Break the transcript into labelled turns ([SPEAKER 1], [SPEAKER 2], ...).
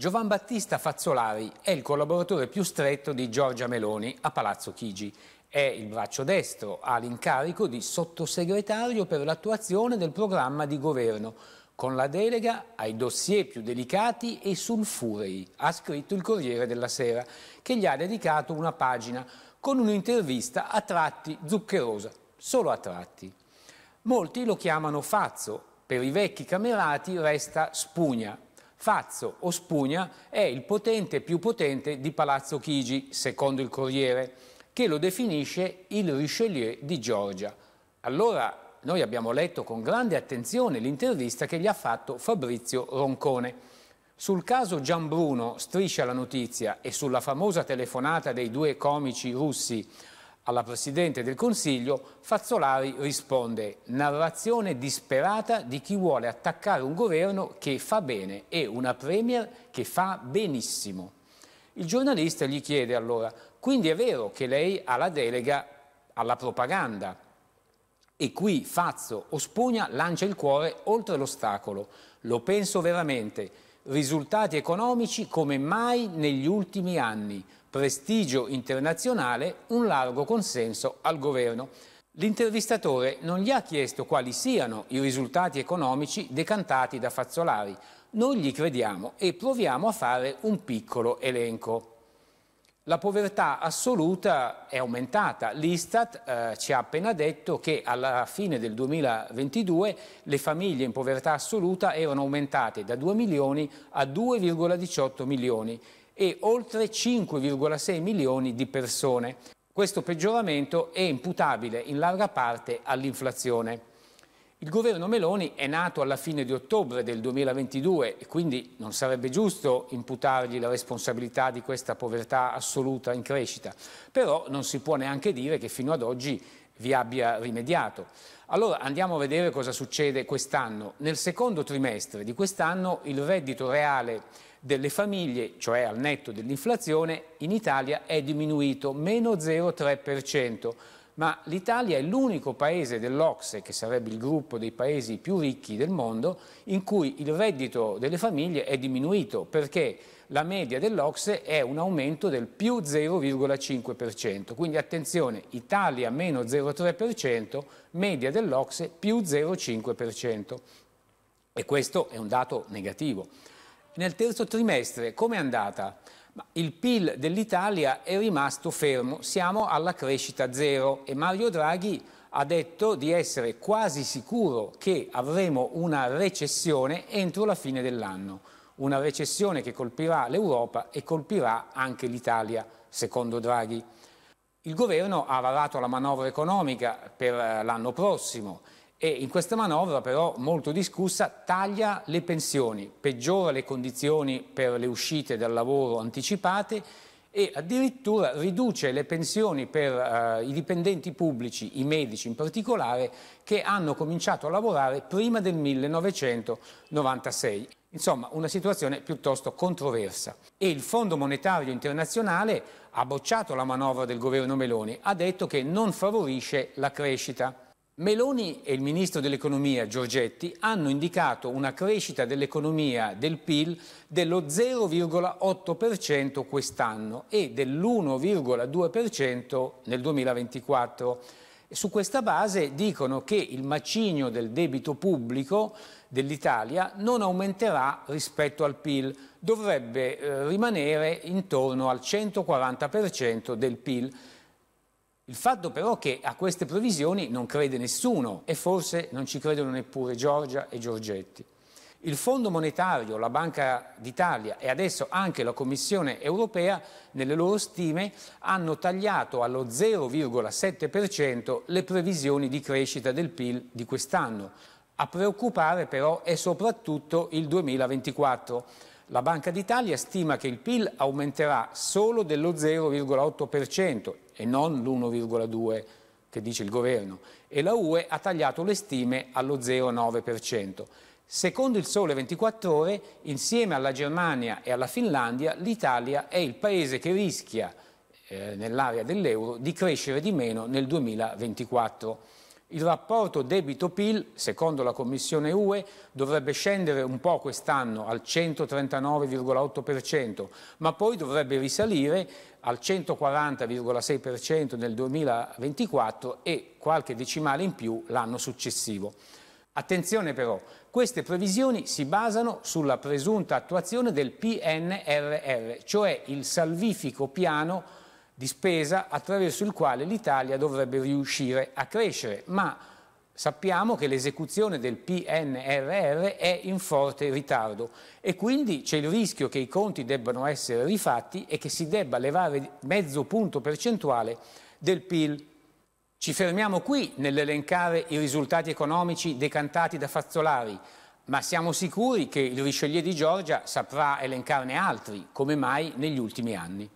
[SPEAKER 1] Giovan Battista Fazzolari è il collaboratore più stretto di Giorgia Meloni a Palazzo Chigi. È il braccio destro, ha l'incarico di sottosegretario per l'attuazione del programma di governo, con la delega ai dossier più delicati e sulfurei, ha scritto il Corriere della Sera, che gli ha dedicato una pagina con un'intervista a tratti zuccherosa, solo a tratti. Molti lo chiamano Fazzo, per i vecchi camerati resta Spugna, Fazzo o Spugna è il potente più potente di Palazzo Chigi, secondo il Corriere, che lo definisce il Richelieu di Giorgia. Allora noi abbiamo letto con grande attenzione l'intervista che gli ha fatto Fabrizio Roncone. Sul caso Gianbruno striscia la notizia e sulla famosa telefonata dei due comici russi alla Presidente del Consiglio Fazzolari risponde narrazione disperata di chi vuole attaccare un governo che fa bene e una Premier che fa benissimo. Il giornalista gli chiede allora, quindi è vero che lei ha la delega alla propaganda? E qui Fazzo, o Spugna, lancia il cuore oltre l'ostacolo. Lo penso veramente risultati economici come mai negli ultimi anni, prestigio internazionale, un largo consenso al governo. L'intervistatore non gli ha chiesto quali siano i risultati economici decantati da Fazzolari. Noi gli crediamo e proviamo a fare un piccolo elenco. La povertà assoluta è aumentata. L'Istat eh, ci ha appena detto che alla fine del 2022 le famiglie in povertà assoluta erano aumentate da 2 milioni a 2,18 milioni e oltre 5,6 milioni di persone. Questo peggioramento è imputabile in larga parte all'inflazione. Il governo Meloni è nato alla fine di ottobre del 2022 e quindi non sarebbe giusto imputargli la responsabilità di questa povertà assoluta in crescita, però non si può neanche dire che fino ad oggi vi abbia rimediato. Allora andiamo a vedere cosa succede quest'anno. Nel secondo trimestre di quest'anno il reddito reale delle famiglie, cioè al netto dell'inflazione, in Italia è diminuito meno 0,3% ma l'Italia è l'unico paese dell'Ocse, che sarebbe il gruppo dei paesi più ricchi del mondo, in cui il reddito delle famiglie è diminuito, perché la media dell'Ocse è un aumento del più 0,5%, quindi attenzione, Italia meno 0,3%, media dell'Ocse più 0,5%. E questo è un dato negativo. Nel terzo trimestre come è andata? Ma il PIL dell'Italia è rimasto fermo, siamo alla crescita zero e Mario Draghi ha detto di essere quasi sicuro che avremo una recessione entro la fine dell'anno, una recessione che colpirà l'Europa e colpirà anche l'Italia, secondo Draghi. Il governo ha varato la manovra economica per eh, l'anno prossimo e in questa manovra però molto discussa taglia le pensioni, peggiora le condizioni per le uscite dal lavoro anticipate e addirittura riduce le pensioni per eh, i dipendenti pubblici, i medici in particolare, che hanno cominciato a lavorare prima del 1996. Insomma, una situazione piuttosto controversa. E il Fondo Monetario Internazionale ha bocciato la manovra del governo Meloni, ha detto che non favorisce la crescita. Meloni e il ministro dell'economia Giorgetti hanno indicato una crescita dell'economia del PIL dello 0,8% quest'anno e dell'1,2% nel 2024. Su questa base dicono che il macigno del debito pubblico dell'Italia non aumenterà rispetto al PIL, dovrebbe eh, rimanere intorno al 140% del PIL. Il fatto però che a queste previsioni non crede nessuno e forse non ci credono neppure Giorgia e Giorgetti. Il Fondo Monetario, la Banca d'Italia e adesso anche la Commissione europea nelle loro stime hanno tagliato allo 0,7% le previsioni di crescita del PIL di quest'anno. A preoccupare però è soprattutto il 2024 la Banca d'Italia stima che il PIL aumenterà solo dello 0,8% e non l'1,2% che dice il governo e la UE ha tagliato le stime allo 0,9%. Secondo il Sole 24 Ore, insieme alla Germania e alla Finlandia, l'Italia è il paese che rischia, eh, nell'area dell'euro, di crescere di meno nel 2024. Il rapporto debito-PIL, secondo la Commissione UE, dovrebbe scendere un po' quest'anno al 139,8%, ma poi dovrebbe risalire al 140,6% nel 2024 e qualche decimale in più l'anno successivo. Attenzione però, queste previsioni si basano sulla presunta attuazione del PNRR, cioè il salvifico piano di spesa attraverso il quale l'Italia dovrebbe riuscire a crescere, ma sappiamo che l'esecuzione del PNRR è in forte ritardo e quindi c'è il rischio che i conti debbano essere rifatti e che si debba levare mezzo punto percentuale del PIL. Ci fermiamo qui nell'elencare i risultati economici decantati da Fazzolari, ma siamo sicuri che il Richelieu di Giorgia saprà elencarne altri, come mai negli ultimi anni.